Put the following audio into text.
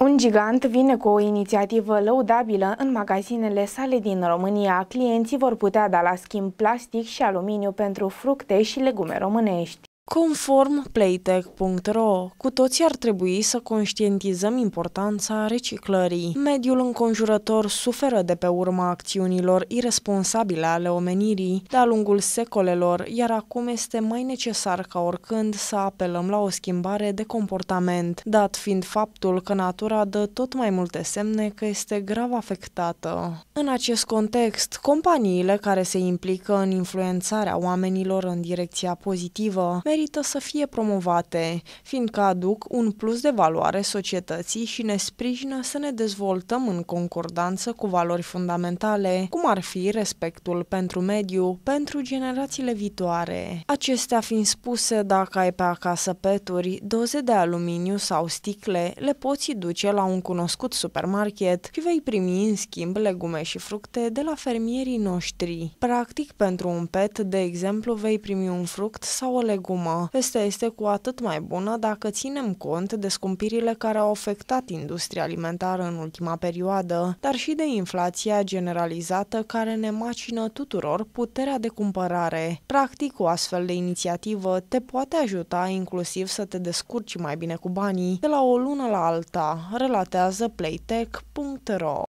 Un gigant vine cu o inițiativă lăudabilă în magazinele sale din România. Clienții vor putea da la schimb plastic și aluminiu pentru fructe și legume românești. Conform playtech.ro, cu toții ar trebui să conștientizăm importanța reciclării. Mediul înconjurător suferă de pe urma acțiunilor irresponsabile ale omenirii de-a lungul secolelor, iar acum este mai necesar ca oricând să apelăm la o schimbare de comportament, dat fiind faptul că natura dă tot mai multe semne că este grav afectată. În acest context, companiile care se implică în influențarea oamenilor în direcția pozitivă merită să fie promovate, fiindcă aduc un plus de valoare societății și ne sprijină să ne dezvoltăm în concordanță cu valori fundamentale, cum ar fi respectul pentru mediu, pentru generațiile viitoare. Acestea fiind spuse, dacă ai pe acasă peturi, doze de aluminiu sau sticle le poți duce la un cunoscut supermarket și vei primi în schimb legume și fructe de la fermierii noștri. Practic, pentru un pet, de exemplu, vei primi un fruct sau o legumă urmă, Vestea este cu atât mai bună dacă ținem cont de scumpirile care au afectat industria alimentară în ultima perioadă, dar și de inflația generalizată care ne macină tuturor puterea de cumpărare. Practic, o astfel de inițiativă te poate ajuta inclusiv să te descurci mai bine cu banii de la o lună la alta, relatează playtech.ro.